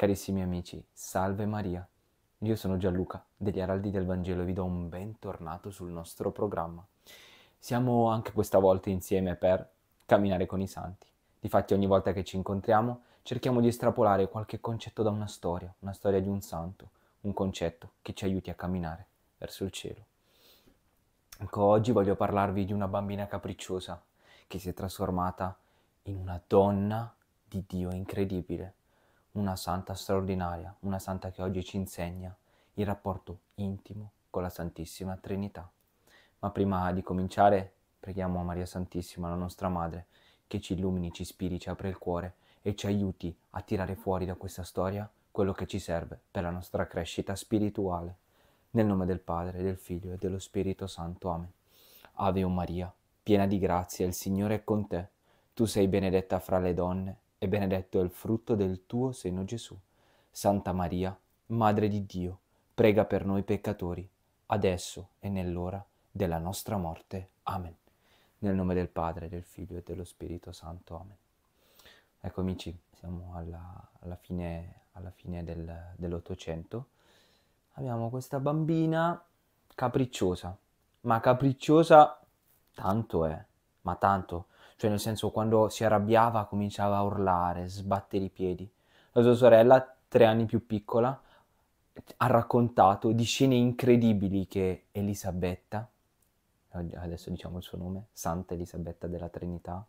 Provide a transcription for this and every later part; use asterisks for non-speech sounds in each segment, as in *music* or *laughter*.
Carissimi amici, salve Maria. Io sono Gianluca degli Araldi del Vangelo e vi do un bentornato sul nostro programma. Siamo anche questa volta insieme per camminare con i santi. Difatti ogni volta che ci incontriamo cerchiamo di estrapolare qualche concetto da una storia, una storia di un santo, un concetto che ci aiuti a camminare verso il cielo. Ecco, oggi voglio parlarvi di una bambina capricciosa che si è trasformata in una donna di Dio incredibile una santa straordinaria, una santa che oggi ci insegna il rapporto intimo con la Santissima Trinità. Ma prima di cominciare, preghiamo a Maria Santissima, la nostra Madre, che ci illumini, ci ispiri, ci apre il cuore e ci aiuti a tirare fuori da questa storia quello che ci serve per la nostra crescita spirituale. Nel nome del Padre, del Figlio e dello Spirito Santo. Amen. Ave o Maria, piena di grazia, il Signore è con te. Tu sei benedetta fra le donne e benedetto è il frutto del tuo seno Gesù. Santa Maria, Madre di Dio, prega per noi peccatori, adesso e nell'ora della nostra morte. Amen. Nel nome del Padre, del Figlio e dello Spirito Santo. Amen. Ecco amici, siamo alla, alla fine, alla fine del, dell'Ottocento. Abbiamo questa bambina capricciosa, ma capricciosa tanto è, ma tanto cioè nel senso quando si arrabbiava cominciava a urlare, sbattere i piedi. La sua sorella, tre anni più piccola, ha raccontato di scene incredibili che Elisabetta, adesso diciamo il suo nome, Santa Elisabetta della Trinità,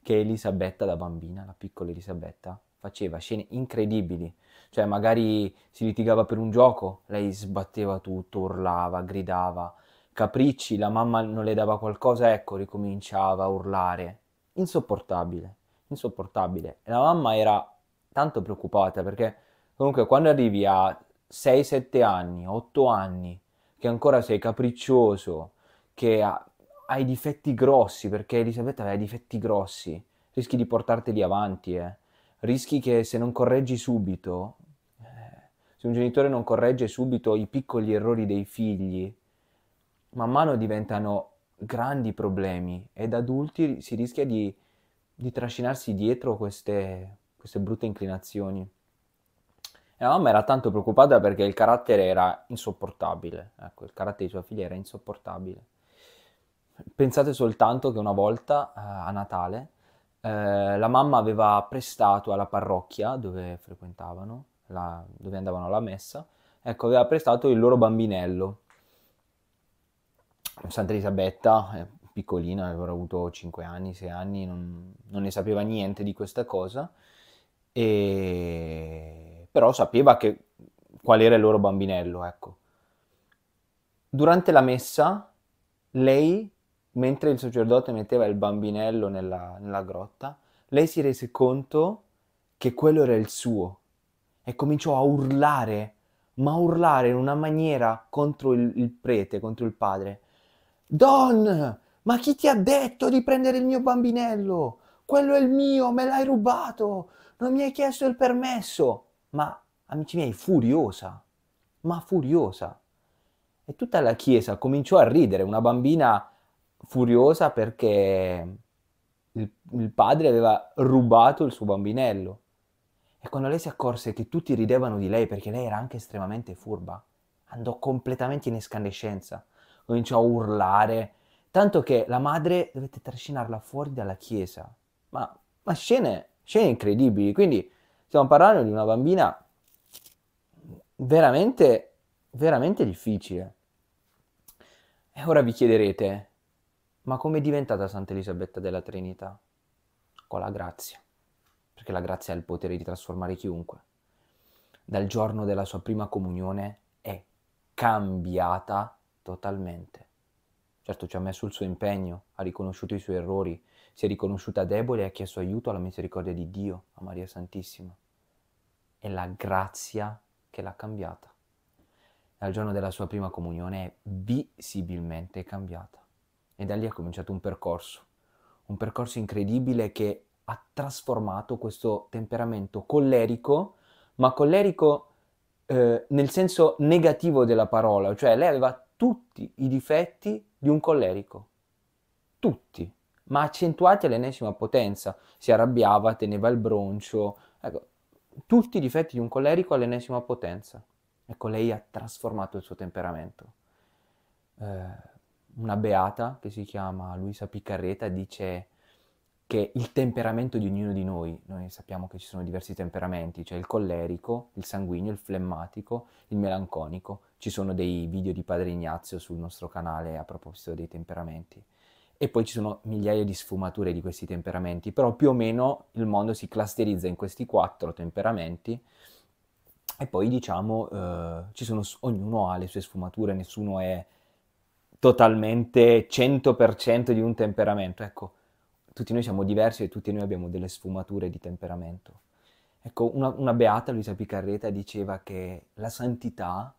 che Elisabetta da bambina, la piccola Elisabetta, faceva scene incredibili, cioè magari si litigava per un gioco, lei sbatteva tutto, urlava, gridava, capricci, la mamma non le dava qualcosa, ecco, ricominciava a urlare insopportabile, insopportabile. E la mamma era tanto preoccupata perché comunque quando arrivi a 6-7 anni, 8 anni, che ancora sei capriccioso, che ha, hai difetti grossi, perché Elisabetta aveva difetti grossi, rischi di portarteli avanti, eh. rischi che se non correggi subito, eh, se un genitore non corregge subito i piccoli errori dei figli, man mano diventano grandi problemi e da adulti si rischia di, di trascinarsi dietro queste, queste brutte inclinazioni. E la mamma era tanto preoccupata perché il carattere era insopportabile, ecco, il carattere di sua figlia era insopportabile. Pensate soltanto che una volta eh, a Natale eh, la mamma aveva prestato alla parrocchia dove frequentavano, la, dove andavano alla messa, ecco, aveva prestato il loro bambinello Santa Elisabetta, eh, piccolina, avrà avuto 5 anni, 6 anni, non, non ne sapeva niente di questa cosa, e... però sapeva che, qual era il loro bambinello, ecco. Durante la messa, lei, mentre il sacerdote metteva il bambinello nella, nella grotta, lei si rese conto che quello era il suo e cominciò a urlare, ma a urlare in una maniera contro il, il prete, contro il padre Don, ma chi ti ha detto di prendere il mio bambinello? Quello è il mio, me l'hai rubato, non mi hai chiesto il permesso. Ma, amici miei, furiosa, ma furiosa. E tutta la chiesa cominciò a ridere, una bambina furiosa perché il, il padre aveva rubato il suo bambinello. E quando lei si accorse che tutti ridevano di lei perché lei era anche estremamente furba, andò completamente in escandescenza cominciò a urlare, tanto che la madre dovette trascinarla fuori dalla chiesa. Ma, ma scene, scene incredibili, quindi stiamo parlando di una bambina veramente, veramente difficile. E ora vi chiederete, ma com'è diventata Santa Elisabetta della Trinità? Con la grazia, perché la grazia ha il potere di trasformare chiunque. Dal giorno della sua prima comunione è cambiata totalmente. Certo ci ha messo il suo impegno, ha riconosciuto i suoi errori, si è riconosciuta debole e ha chiesto aiuto alla misericordia di Dio, a Maria Santissima. È la grazia che l'ha cambiata. Dal giorno della sua prima comunione è visibilmente cambiata. E da lì ha cominciato un percorso, un percorso incredibile che ha trasformato questo temperamento collerico, ma collerico eh, nel senso negativo della parola, cioè lei aveva tutti i difetti di un collerico. Tutti, ma accentuati all'ennesima potenza. Si arrabbiava, teneva il broncio. Ecco, tutti i difetti di un collerico all'ennesima potenza. Ecco, lei ha trasformato il suo temperamento. Eh, una beata che si chiama Luisa Piccarreta dice che il temperamento di ognuno di noi, noi sappiamo che ci sono diversi temperamenti, cioè il collerico, il sanguigno, il flemmatico, il melanconico, ci sono dei video di Padre Ignazio sul nostro canale a proposito dei temperamenti. E poi ci sono migliaia di sfumature di questi temperamenti, però più o meno il mondo si clusterizza in questi quattro temperamenti e poi diciamo eh, ci sono, ognuno ha le sue sfumature, nessuno è totalmente 100% di un temperamento. Ecco, tutti noi siamo diversi e tutti noi abbiamo delle sfumature di temperamento. Ecco, una, una beata, Luisa Picarreta, diceva che la santità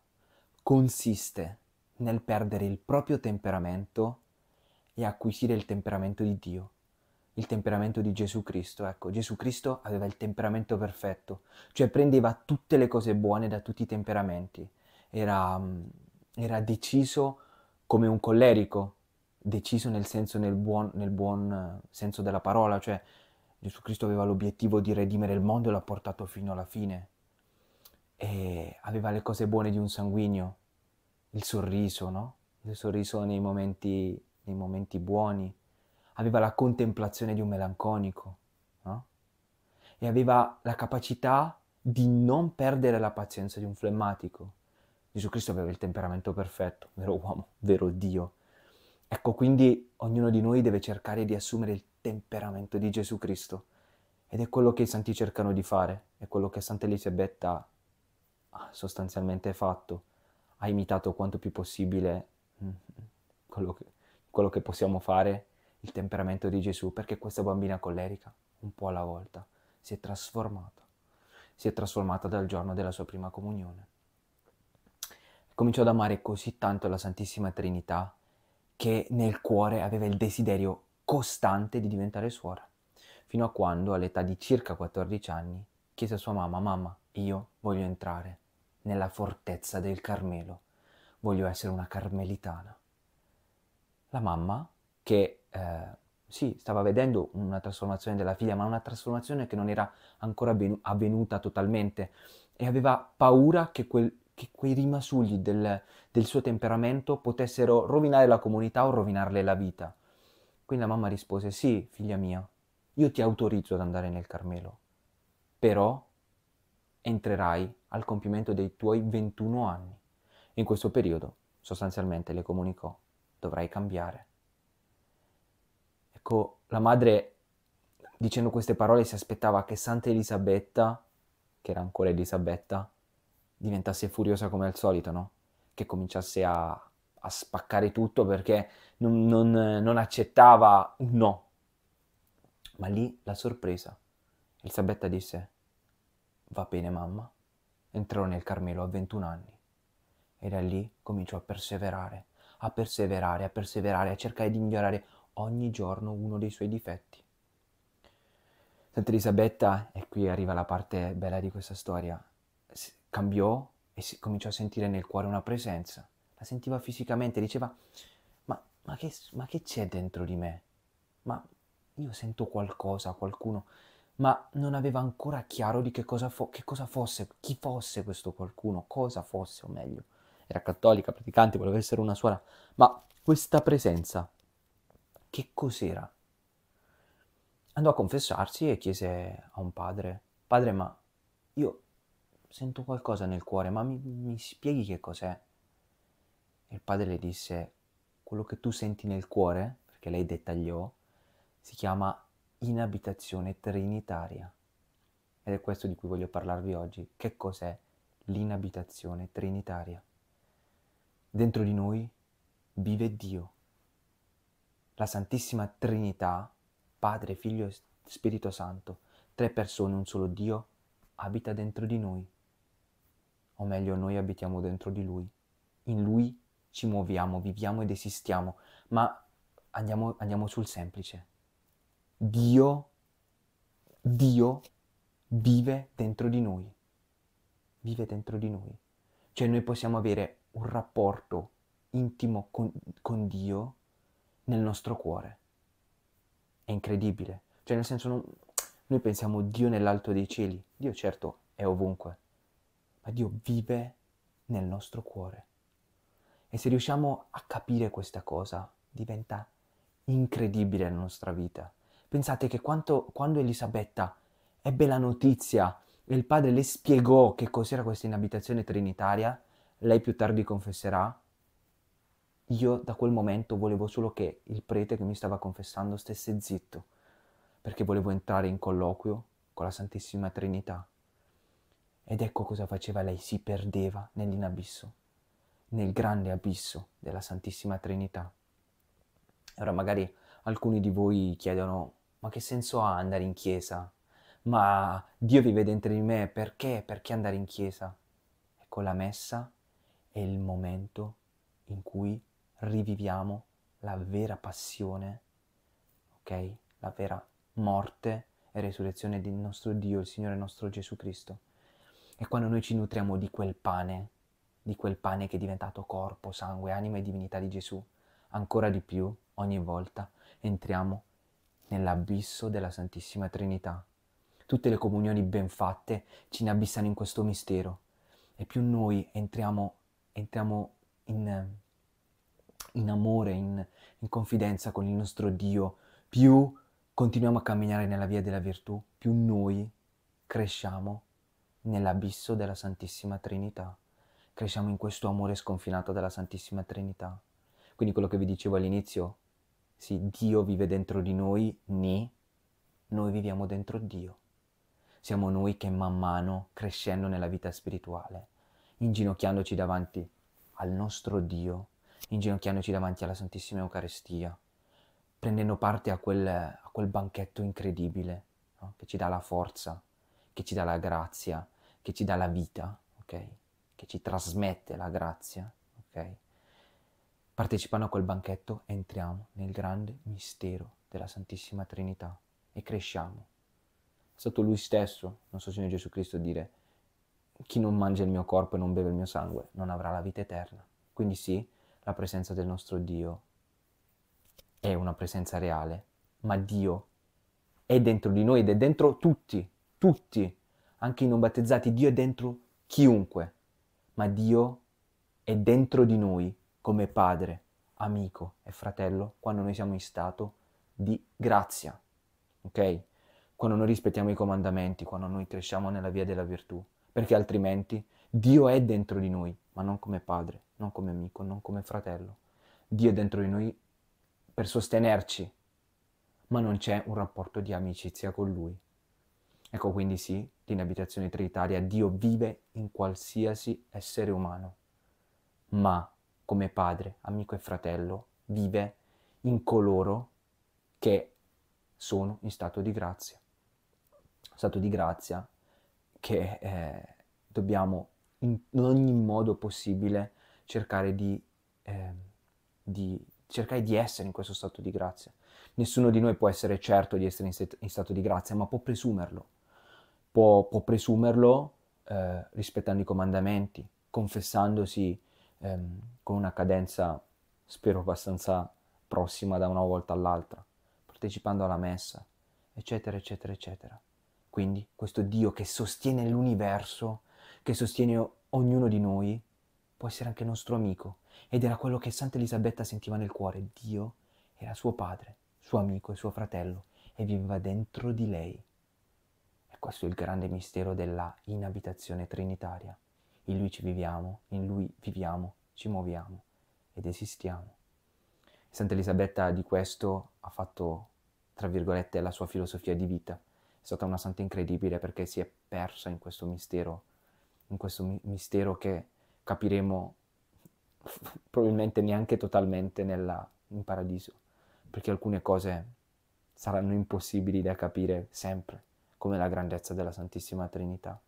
consiste nel perdere il proprio temperamento e acquisire il temperamento di Dio, il temperamento di Gesù Cristo. Ecco, Gesù Cristo aveva il temperamento perfetto, cioè prendeva tutte le cose buone da tutti i temperamenti, era, mm, era deciso come un collerico, deciso nel senso nel buon, nel buon eh, senso della parola, cioè Gesù Cristo aveva l'obiettivo di redimere il mondo e l'ha portato fino alla fine. E aveva le cose buone di un sanguigno, il sorriso, no? Il sorriso nei momenti, nei momenti buoni, aveva la contemplazione di un melanconico, no? E aveva la capacità di non perdere la pazienza di un flemmatico. Gesù Cristo aveva il temperamento perfetto, vero uomo, vero Dio. Ecco, quindi ognuno di noi deve cercare di assumere il temperamento di Gesù Cristo. Ed è quello che i santi cercano di fare, è quello che Santa Elisabetta ha sostanzialmente fatto ha imitato quanto più possibile mm, quello che, quello che possiamo fare, il temperamento di Gesù, perché questa bambina collerica, un po' alla volta, si è trasformata, si è trasformata dal giorno della sua prima comunione. Cominciò ad amare così tanto la Santissima Trinità che nel cuore aveva il desiderio costante di diventare suora, fino a quando, all'età di circa 14 anni, chiese a sua mamma, mamma, io voglio entrare nella fortezza del Carmelo. Voglio essere una carmelitana. La mamma, che eh, sì, stava vedendo una trasformazione della figlia, ma una trasformazione che non era ancora avven- avvenuta totalmente e aveva paura che, quel, che quei rimasugli del, del suo temperamento potessero rovinare la comunità o rovinarle la vita. Quindi la mamma rispose, sì, figlia mia, io ti autorizzo ad andare nel Carmelo, però entrerai al compimento dei tuoi 21 anni. In questo periodo, sostanzialmente, le comunicò, dovrai cambiare. Ecco, la madre, dicendo queste parole, si aspettava che Santa Elisabetta, che era ancora Elisabetta, diventasse furiosa come al solito, no? Che cominciasse a, a spaccare tutto perché non, non, non accettava un no. Ma lì la sorpresa. Elisabetta disse, Va bene, mamma. Entrò nel Carmelo a 21 anni e da lì cominciò a perseverare, a perseverare, a perseverare, a cercare di migliorare ogni giorno uno dei suoi difetti. Santa Elisabetta, e qui arriva la parte bella di questa storia, cambiò e si cominciò a sentire nel cuore una presenza. La sentiva fisicamente, diceva, ma, ma, che, ma che c'è dentro di me? Ma io sento qualcosa, qualcuno ma non aveva ancora chiaro di che cosa, fo- che cosa fosse, chi fosse questo qualcuno, cosa fosse o meglio. Era cattolica, praticante, voleva essere una suora, ma questa presenza, che cos'era? Andò a confessarsi e chiese a un padre, padre ma io sento qualcosa nel cuore, ma mi, mi spieghi che cos'è? E il padre le disse, quello che tu senti nel cuore, perché lei dettagliò, si chiama in abitazione trinitaria. Ed è questo di cui voglio parlarvi oggi. Che cos'è l'inabitazione trinitaria? Dentro di noi vive Dio. La Santissima Trinità, Padre, Figlio e Spirito Santo, tre persone, un solo Dio, abita dentro di noi. O meglio, noi abitiamo dentro di Lui. In Lui ci muoviamo, viviamo ed esistiamo, ma andiamo, andiamo sul semplice Dio, Dio vive dentro di noi, vive dentro di noi. Cioè noi possiamo avere un rapporto intimo con, con Dio nel nostro cuore. È incredibile. Cioè nel senso non, noi pensiamo Dio nell'alto dei cieli. Dio certo è ovunque, ma Dio vive nel nostro cuore. E se riusciamo a capire questa cosa, diventa incredibile la nostra vita. Pensate che quanto, quando Elisabetta ebbe la notizia e il padre le spiegò che cos'era questa inabitazione trinitaria, lei più tardi confesserà, io da quel momento volevo solo che il prete che mi stava confessando stesse zitto, perché volevo entrare in colloquio con la Santissima Trinità. Ed ecco cosa faceva lei, si perdeva nell'inabisso, nel grande abisso della Santissima Trinità. Ora magari alcuni di voi chiedono ma che senso ha andare in chiesa? Ma Dio vive dentro di me, perché? Perché andare in chiesa? Ecco, la messa è il momento in cui riviviamo la vera passione, ok? La vera morte e resurrezione del nostro Dio, il Signore nostro Gesù Cristo. E quando noi ci nutriamo di quel pane, di quel pane che è diventato corpo, sangue, anima e divinità di Gesù. Ancora di più, ogni volta entriamo nell'abisso della Santissima Trinità. Tutte le comunioni ben fatte ci inabissano in questo mistero e più noi entriamo, entriamo in, in, amore, in, in confidenza con il nostro Dio, più continuiamo a camminare nella via della virtù, più noi cresciamo nell'abisso della Santissima Trinità, cresciamo in questo amore sconfinato della Santissima Trinità. Quindi quello che vi dicevo all'inizio sì, Dio vive dentro di noi, ni, noi viviamo dentro Dio. Siamo noi che man mano, crescendo nella vita spirituale, inginocchiandoci davanti al nostro Dio, inginocchiandoci davanti alla Santissima Eucaristia, prendendo parte a quel, a quel banchetto incredibile no? che ci dà la forza, che ci dà la grazia, che ci dà la vita, ok? Che ci trasmette la grazia, ok? Partecipando a quel banchetto entriamo nel grande mistero della Santissima Trinità e cresciamo. È stato lui stesso, non so se Signore Gesù Cristo, a dire chi non mangia il mio corpo e non beve il mio sangue non avrà la vita eterna. Quindi sì, la presenza del nostro Dio è una presenza reale, ma Dio è dentro di noi ed è dentro tutti, tutti, anche i non battezzati, Dio è dentro chiunque, ma Dio è dentro di noi come padre, amico e fratello quando noi siamo in stato di grazia, ok? Quando noi rispettiamo i comandamenti, quando noi cresciamo nella via della virtù, perché altrimenti Dio è dentro di noi, ma non come padre, non come amico, non come fratello. Dio è dentro di noi per sostenerci, ma non c'è un rapporto di amicizia con Lui. Ecco quindi sì, in abitazione trinitaria, Dio vive in qualsiasi essere umano, ma come padre, amico e fratello, vive in coloro che sono in stato di grazia. Stato di grazia che eh, dobbiamo in ogni modo possibile cercare di, eh, di, cercare di essere in questo stato di grazia. Nessuno di noi può essere certo di essere in, st- in stato di grazia, ma può presumerlo. Può, può presumerlo eh, rispettando i comandamenti, confessandosi ehm, con una cadenza spero abbastanza prossima da una volta all'altra, partecipando alla messa, eccetera, eccetera, eccetera. Quindi questo Dio che sostiene l'universo, che sostiene ognuno di noi, può essere anche nostro amico. Ed era quello che Santa Elisabetta sentiva nel cuore. Dio era suo padre, suo amico e suo fratello e viveva dentro di lei. E questo è il grande mistero della inabitazione trinitaria. In Lui ci viviamo, in Lui viviamo, ci muoviamo ed esistiamo. Santa Elisabetta di questo ha fatto, tra virgolette, la sua filosofia di vita. È stata una santa incredibile perché si è persa in questo mistero, in questo mi- mistero che capiremo *laughs* probabilmente neanche totalmente nella, in paradiso, perché alcune cose saranno impossibili da capire sempre, come la grandezza della Santissima Trinità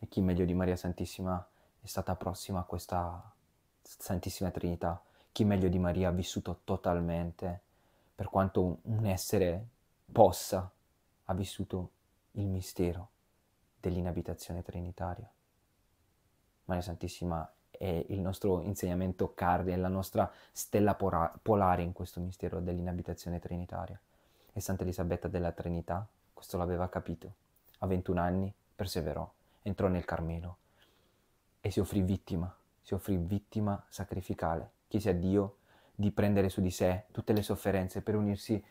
e chi meglio di Maria Santissima è stata prossima a questa Santissima Trinità, chi meglio di Maria ha vissuto totalmente, per quanto un essere possa, ha vissuto il mistero dell'inabitazione trinitaria. Maria Santissima è il nostro insegnamento cardine, la nostra stella polare in questo mistero dell'inabitazione trinitaria. E Santa Elisabetta della Trinità questo l'aveva capito. A 21 anni perseverò entrò nel Carmelo e si offrì vittima, si offrì vittima sacrificale, chiese a Dio di prendere su di sé tutte le sofferenze per unirsi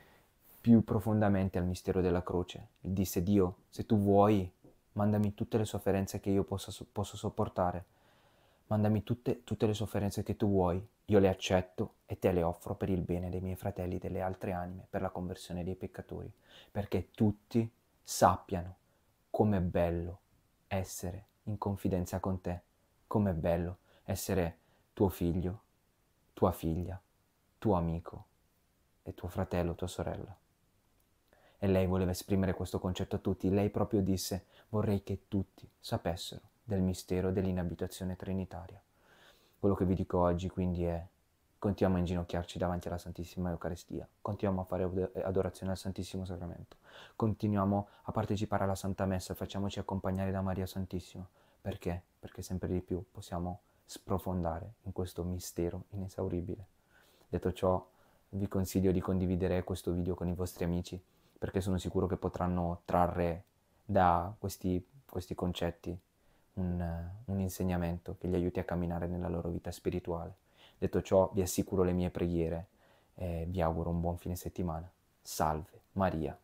più profondamente al mistero della croce. E disse Dio, se tu vuoi, mandami tutte le sofferenze che io possa, posso sopportare, mandami tutte, tutte le sofferenze che tu vuoi, io le accetto e te le offro per il bene dei miei fratelli, delle altre anime, per la conversione dei peccatori, perché tutti sappiano com'è bello essere in confidenza con te. Com'è bello essere tuo figlio, tua figlia, tuo amico e tuo fratello, tua sorella. E lei voleva esprimere questo concetto a tutti, lei proprio disse vorrei che tutti sapessero del mistero dell'inabitazione trinitaria. Quello che vi dico oggi quindi è Continuiamo a inginocchiarci davanti alla Santissima Eucaristia, continuiamo a fare eh, adorazione al Santissimo Sacramento, continuiamo a partecipare alla Santa Messa, facciamoci accompagnare da Maria Santissima. Perché? Perché sempre di più possiamo sprofondare in questo mistero inesauribile. Detto ciò, vi consiglio di condividere questo video con i vostri amici, perché sono sicuro che potranno trarre da questi, questi concetti un, un insegnamento che li aiuti a camminare nella loro vita spirituale. Detto ciò, vi assicuro le mie preghiere e vi auguro un buon fine settimana. Salve Maria.